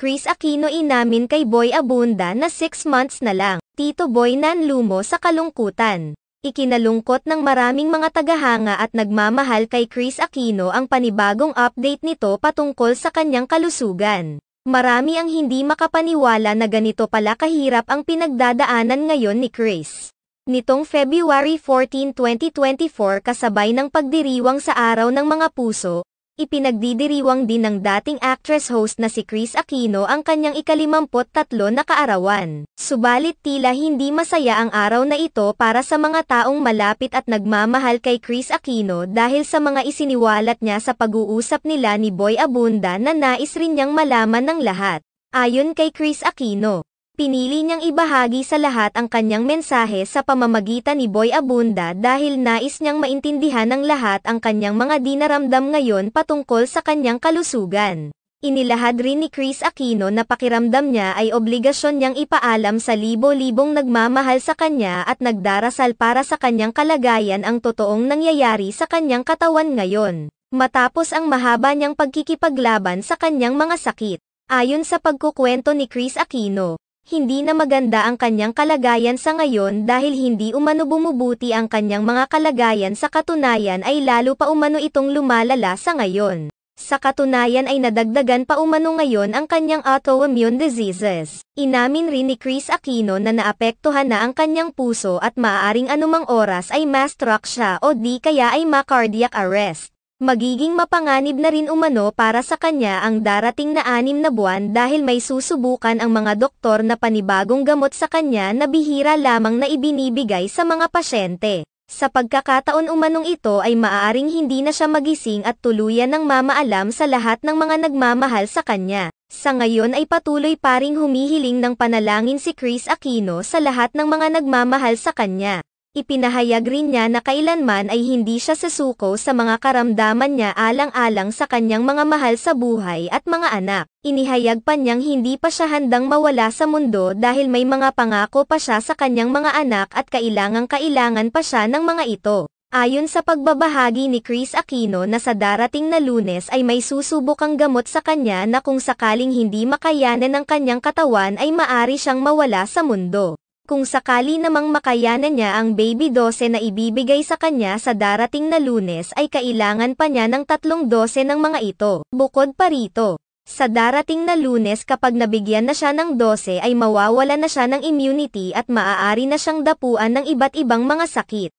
Chris Aquino inamin kay Boy Abunda na 6 months na lang. Tito Boy nanlumo sa kalungkutan. Ikinalungkot ng maraming mga tagahanga at nagmamahal kay Chris Aquino ang panibagong update nito patungkol sa kanyang kalusugan. Marami ang hindi makapaniwala na ganito pala kahirap ang pinagdadaanan ngayon ni Chris. Nitong February 14, 2024 kasabay ng pagdiriwang sa Araw ng Mga Puso, Ipinagdidiriwang din ng dating actress-host na si Chris Aquino ang kanyang ikalimampot tatlo na kaarawan. Subalit tila hindi masaya ang araw na ito para sa mga taong malapit at nagmamahal kay Chris Aquino dahil sa mga isiniwalat niya sa pag-uusap nila ni Boy Abunda na nais rin niyang malaman ng lahat. Ayon kay Chris Aquino, Pinili niyang ibahagi sa lahat ang kanyang mensahe sa pamamagitan ni Boy Abunda dahil nais niyang maintindihan ng lahat ang kanyang mga dinaramdam ngayon patungkol sa kanyang kalusugan. Inilahad rin ni Chris Aquino na pakiramdam niya ay obligasyon niyang ipaalam sa libo-libong nagmamahal sa kanya at nagdarasal para sa kanyang kalagayan ang totoong nangyayari sa kanyang katawan ngayon. Matapos ang mahaba niyang pagkikipaglaban sa kanyang mga sakit, ayon sa pagkukwento ni Chris Aquino, hindi na maganda ang kanyang kalagayan sa ngayon dahil hindi umano bumubuti ang kanyang mga kalagayan sa katunayan ay lalo pa umano itong lumalala sa ngayon. Sa katunayan ay nadagdagan pa umano ngayon ang kanyang autoimmune diseases. Inamin rin ni Chris Aquino na naapektuhan na ang kanyang puso at maaaring anumang oras ay mastruck siya o di kaya ay macardiac arrest. Magiging mapanganib na rin umano para sa kanya ang darating na anim na buwan dahil may susubukan ang mga doktor na panibagong gamot sa kanya na bihira lamang na ibinibigay sa mga pasyente. Sa pagkakataon umanong ito ay maaaring hindi na siya magising at tuluyan ng mamaalam sa lahat ng mga nagmamahal sa kanya. Sa ngayon ay patuloy paring humihiling ng panalangin si Chris Aquino sa lahat ng mga nagmamahal sa kanya. Ipinahayag rin niya na kailanman ay hindi siya sasuko sa mga karamdaman niya alang-alang sa kanyang mga mahal sa buhay at mga anak. Inihayag pa niyang hindi pa siya handang mawala sa mundo dahil may mga pangako pa siya sa kanyang mga anak at kailangang-kailangan pa siya ng mga ito. Ayon sa pagbabahagi ni Chris Aquino na sa darating na lunes ay may susubok gamot sa kanya na kung sakaling hindi makayanan ng kanyang katawan ay maari siyang mawala sa mundo kung sakali namang makayanan niya ang baby dose na ibibigay sa kanya sa darating na lunes ay kailangan pa niya ng tatlong dose ng mga ito. Bukod pa rito, sa darating na lunes kapag nabigyan na siya ng dose ay mawawala na siya ng immunity at maaari na siyang dapuan ng iba't ibang mga sakit.